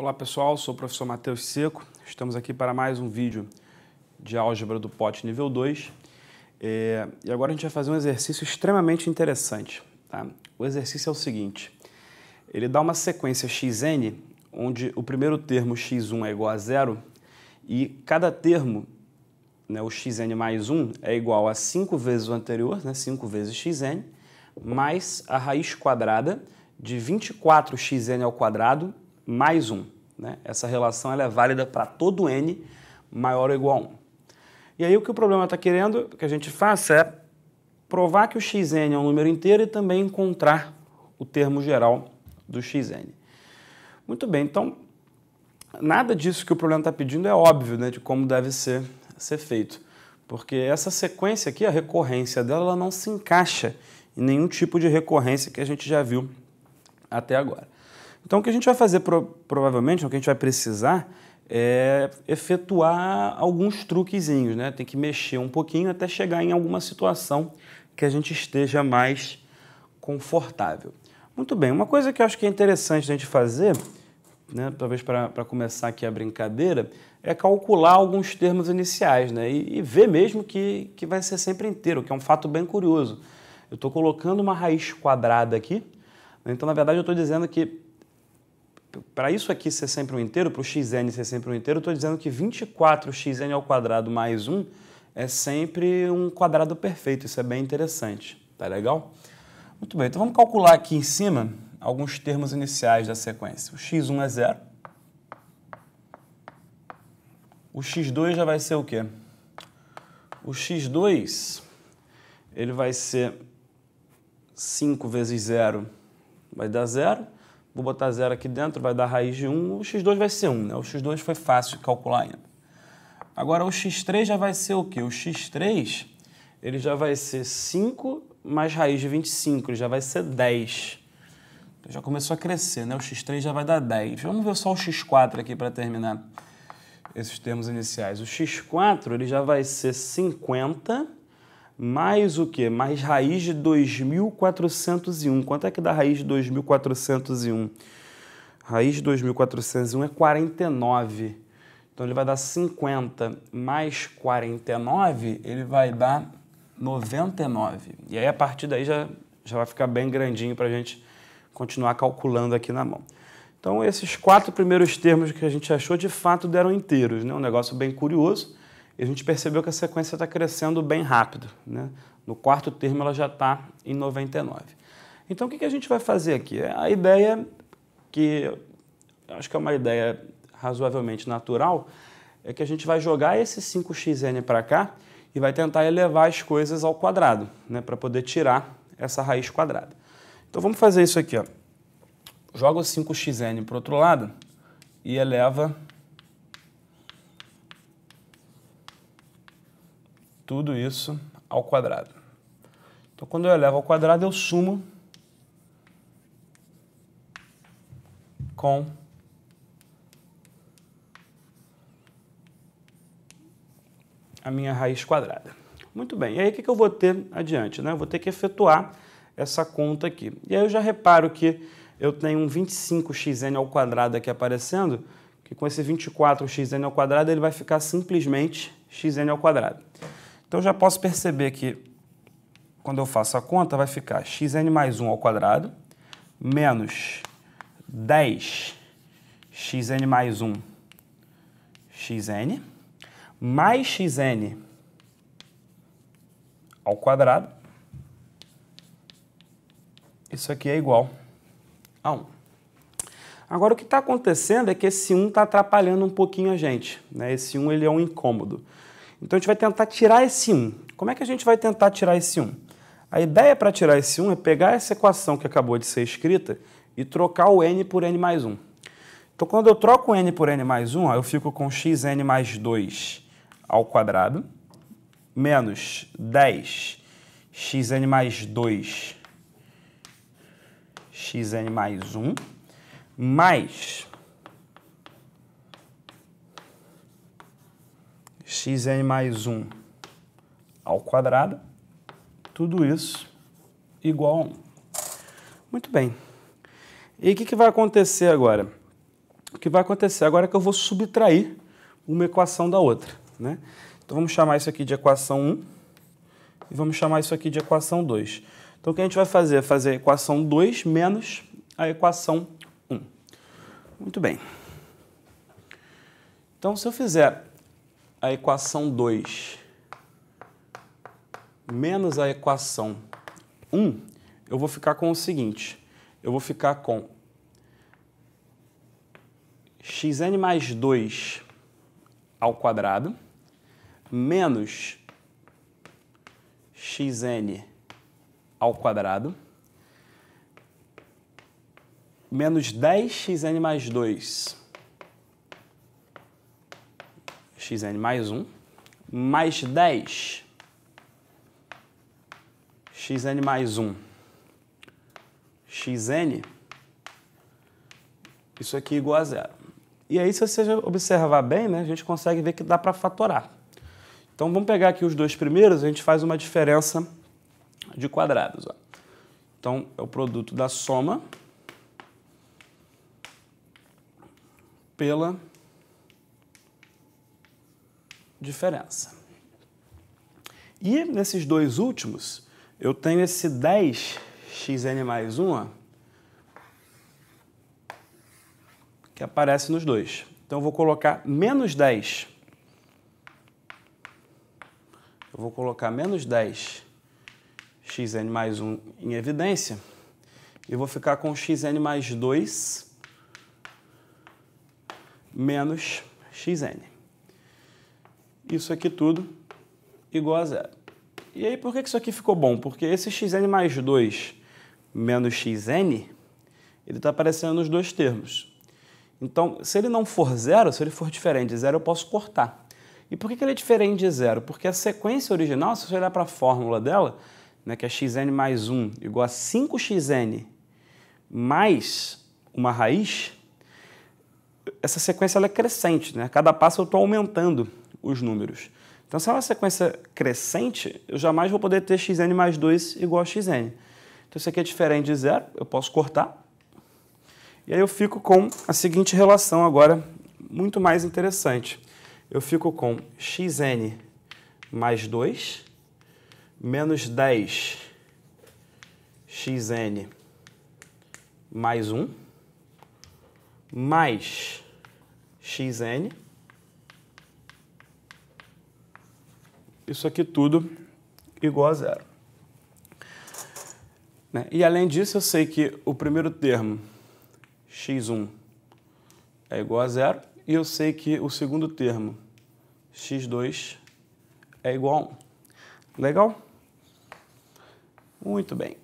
Olá pessoal, sou o professor Matheus Seco, estamos aqui para mais um vídeo de álgebra do pote nível 2 é, e agora a gente vai fazer um exercício extremamente interessante. Tá? O exercício é o seguinte, ele dá uma sequência xn onde o primeiro termo x1 é igual a zero e cada termo, né, o xn mais 1, é igual a 5 vezes o anterior, né, 5 vezes xn, mais a raiz quadrada de 24xn ao quadrado mais 1. Né? Essa relação ela é válida para todo n maior ou igual a 1. E aí o que o problema está querendo que a gente faça é provar que o xn é um número inteiro e também encontrar o termo geral do xn. Muito bem, então nada disso que o problema está pedindo é óbvio né, de como deve ser, ser feito, porque essa sequência aqui, a recorrência dela, ela não se encaixa em nenhum tipo de recorrência que a gente já viu até agora. Então, o que a gente vai fazer pro, provavelmente, o que a gente vai precisar, é efetuar alguns truquezinhos, né? Tem que mexer um pouquinho até chegar em alguma situação que a gente esteja mais confortável. Muito bem, uma coisa que eu acho que é interessante a gente fazer, né, talvez para começar aqui a brincadeira, é calcular alguns termos iniciais né, e, e ver mesmo que, que vai ser sempre inteiro, que é um fato bem curioso. Eu estou colocando uma raiz quadrada aqui, né, então na verdade eu estou dizendo que para isso aqui ser sempre um inteiro, para o xn ser sempre um inteiro, estou dizendo que 24xn ao quadrado mais 1 é sempre um quadrado perfeito. Isso é bem interessante. Tá legal? Muito bem, então vamos calcular aqui em cima alguns termos iniciais da sequência. O x1 é zero. O x2 já vai ser o quê? O x2 ele vai ser 5 vezes zero, vai dar zero. Vou botar zero aqui dentro, vai dar raiz de 1. O x2 vai ser 1, né? O x2 foi fácil de calcular ainda. Agora, o x3 já vai ser o quê? O x3 ele já vai ser 5 mais raiz de 25, ele já vai ser 10. Então, já começou a crescer, né? O x3 já vai dar 10. Vamos ver só o x4 aqui para terminar esses termos iniciais. O x4 ele já vai ser 50 mais o que? Mais raiz de 2.401. Quanto é que dá raiz de 2.401? Raiz de 2.401 é 49. Então ele vai dar 50 mais 49, ele vai dar 99. E aí a partir daí já, já vai ficar bem grandinho para a gente continuar calculando aqui na mão. Então esses quatro primeiros termos que a gente achou de fato deram inteiros, né? Um negócio bem curioso a gente percebeu que a sequência está crescendo bem rápido. Né? No quarto termo ela já está em 99. Então o que, que a gente vai fazer aqui? É, a ideia que acho que é uma ideia razoavelmente natural é que a gente vai jogar esse 5xn para cá e vai tentar elevar as coisas ao quadrado, né, para poder tirar essa raiz quadrada. Então vamos fazer isso aqui, ó. Joga o 5xn para o outro lado e eleva tudo isso ao quadrado. Então, quando eu elevo ao quadrado, eu sumo com a minha raiz quadrada. Muito bem, e aí o que eu vou ter adiante? Né? Eu vou ter que efetuar essa conta aqui. E aí eu já reparo que eu tenho um 25xn ao quadrado aqui aparecendo, que com esse 24xn ao quadrado ele vai ficar simplesmente xn ao quadrado. Então eu já posso perceber que quando eu faço a conta vai ficar xn mais 1 ao quadrado menos 10 xn mais 1 xn mais xn ao quadrado. Isso aqui é igual a 1. Agora, o que está acontecendo é que esse 1 está atrapalhando um pouquinho a gente. Né? Esse 1 ele é um incômodo. Então a gente vai tentar tirar esse 1. Como é que a gente vai tentar tirar esse 1? A ideia para tirar esse 1 é pegar essa equação que acabou de ser escrita e trocar o n por n mais 1. Então quando eu troco o n por n mais 1, ó, eu fico com xn mais 2 ao quadrado menos 10 xn mais 2 xn mais 1 mais xn mais 1 ao quadrado, tudo isso igual a 1. Muito bem. E o que, que vai acontecer agora? O que vai acontecer agora é que eu vou subtrair uma equação da outra. Né? Então vamos chamar isso aqui de equação 1 e vamos chamar isso aqui de equação 2. Então o que a gente vai fazer é fazer a equação 2 menos a equação 1. Muito bem. Então se eu fizer a equação 2 menos a equação 1, eu vou ficar com o seguinte, eu vou ficar com xn mais 2 ao quadrado menos xn ao quadrado menos 10xn mais 2 xn mais 1, mais 10, xn mais 1, xn, isso aqui é igual a zero. E aí, se você observar bem, né, a gente consegue ver que dá para fatorar. Então, vamos pegar aqui os dois primeiros, a gente faz uma diferença de quadrados. Ó. Então, é o produto da soma pela diferença. E nesses dois últimos, eu tenho esse 10xn mais 1 que aparece nos dois. Então eu vou colocar menos 10. Eu vou colocar menos 10 xn mais 1 em evidência e vou ficar com xn mais 2 menos xn isso aqui tudo igual a zero. E aí, por que isso aqui ficou bom? Porque esse xn mais 2 menos xn, ele está aparecendo nos dois termos. Então, se ele não for zero, se ele for diferente de zero, eu posso cortar. E por que ele é diferente de zero? Porque a sequência original, se você olhar para a fórmula dela, né, que é xn mais 1 igual a 5xn mais uma raiz, essa sequência é crescente. Né? A cada passo eu estou aumentando os números. Então, se é uma sequência crescente, eu jamais vou poder ter xn mais 2 igual a xn. Então, isso aqui é diferente de zero, eu posso cortar. E aí eu fico com a seguinte relação agora, muito mais interessante. Eu fico com xn mais 2 menos 10 xn mais 1 mais xn isso aqui tudo igual a zero. Né? E além disso, eu sei que o primeiro termo, x1, é igual a zero, e eu sei que o segundo termo, x2, é igual a 1. Legal? Muito bem.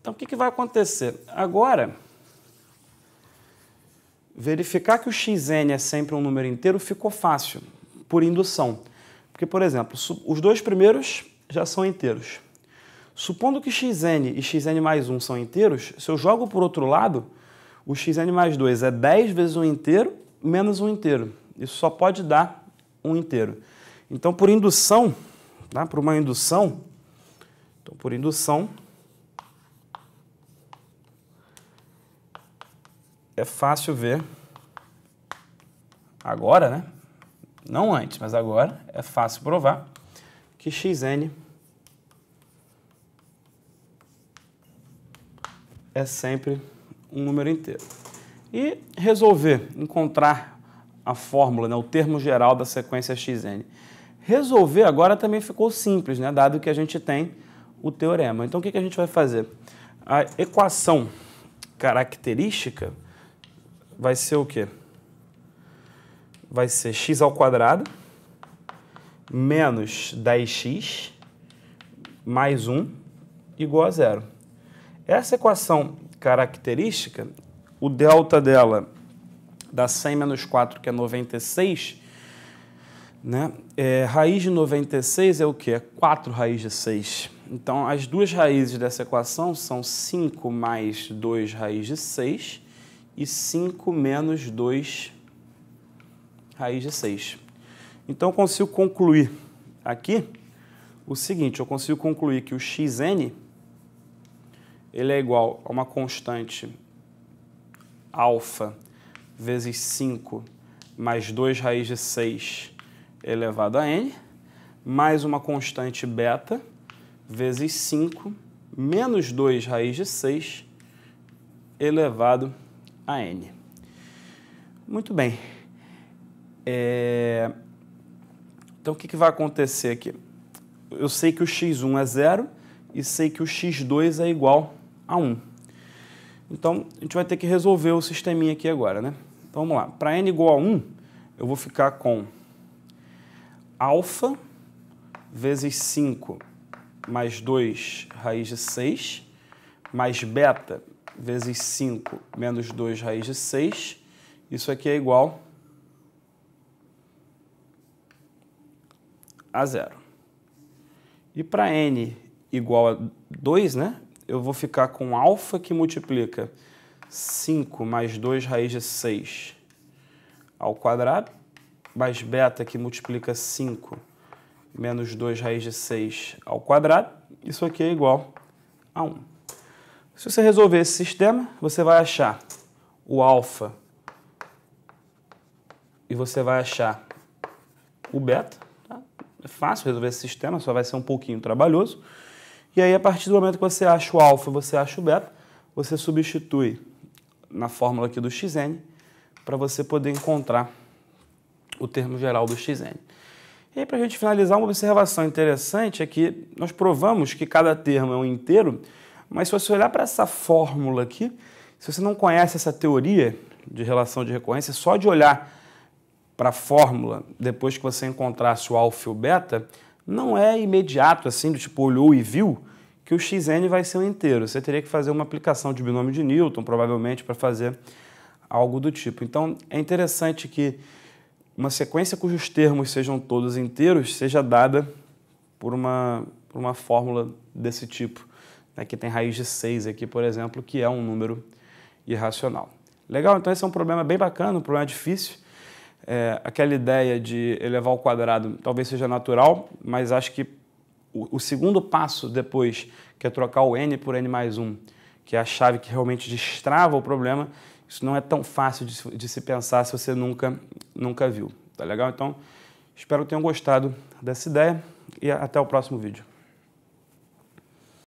Então, o que, que vai acontecer? Agora, verificar que o xn é sempre um número inteiro ficou fácil, por indução. Porque, por exemplo, os dois primeiros já são inteiros. Supondo que xn e xn mais 1 são inteiros, se eu jogo por outro lado, o xn mais 2 é 10 vezes 1 inteiro menos 1 inteiro. Isso só pode dar 1 inteiro. Então, por indução, tá? por uma indução, então, por indução, é fácil ver agora, né? não antes, mas agora é fácil provar que xn é sempre um número inteiro. E resolver, encontrar a fórmula, né, o termo geral da sequência xn. Resolver agora também ficou simples, né, dado que a gente tem o teorema. Então o que, que a gente vai fazer? A equação característica vai ser o quê? vai ser x ao quadrado menos 10x mais 1 igual a zero. Essa equação característica, o delta dela dá 100 menos 4, que é 96, né? É, raiz de 96 é o quê? É 4 raiz de 6. Então, as duas raízes dessa equação são 5 mais 2 raiz de 6 e 5 menos 2 raiz de 6. Então, eu consigo concluir aqui o seguinte, eu consigo concluir que o xn ele é igual a uma constante alfa vezes 5 mais 2 raiz de 6 elevado a n, mais uma constante beta vezes 5 menos 2 raiz de 6 elevado a n. Muito bem. É... Então, o que, que vai acontecer aqui? Eu sei que o x1 é zero e sei que o x2 é igual a 1. Então, a gente vai ter que resolver o sisteminha aqui agora, né? Então, vamos lá. Para n igual a 1, eu vou ficar com alfa vezes 5 mais 2 raiz de 6, mais beta vezes 5 menos 2 raiz de 6. Isso aqui é igual a zero. E para n igual a 2, né, eu vou ficar com alfa que multiplica 5 mais 2 raiz de 6 ao quadrado, mais beta que multiplica 5 menos 2 raiz de 6 ao quadrado. Isso aqui é igual a 1. Se você resolver esse sistema, você vai achar o alfa e você vai achar o beta é fácil resolver esse sistema, só vai ser um pouquinho trabalhoso. E aí, a partir do momento que você acha o alfa, você acha o beta, você substitui na fórmula aqui do xn para você poder encontrar o termo geral do xn. E aí, para a gente finalizar, uma observação interessante é que nós provamos que cada termo é um inteiro, mas se você olhar para essa fórmula aqui, se você não conhece essa teoria de relação de recorrência, só de olhar para a fórmula depois que você encontrasse o alfa e o beta, não é imediato assim, do tipo olhou e viu, que o xn vai ser um inteiro. Você teria que fazer uma aplicação de binômio de Newton, provavelmente, para fazer algo do tipo. Então, é interessante que uma sequência cujos termos sejam todos inteiros seja dada por uma, por uma fórmula desse tipo, né, que tem raiz de 6 aqui, por exemplo, que é um número irracional. Legal? Então, esse é um problema bem bacana, um problema difícil, é, aquela ideia de elevar ao quadrado talvez seja natural, mas acho que o, o, segundo passo depois, que é trocar o n por n mais 1, que é a chave que realmente destrava o problema, isso não é tão fácil de, de se pensar se você nunca, nunca viu. Tá legal? Então, espero que tenham gostado dessa ideia e até o próximo vídeo.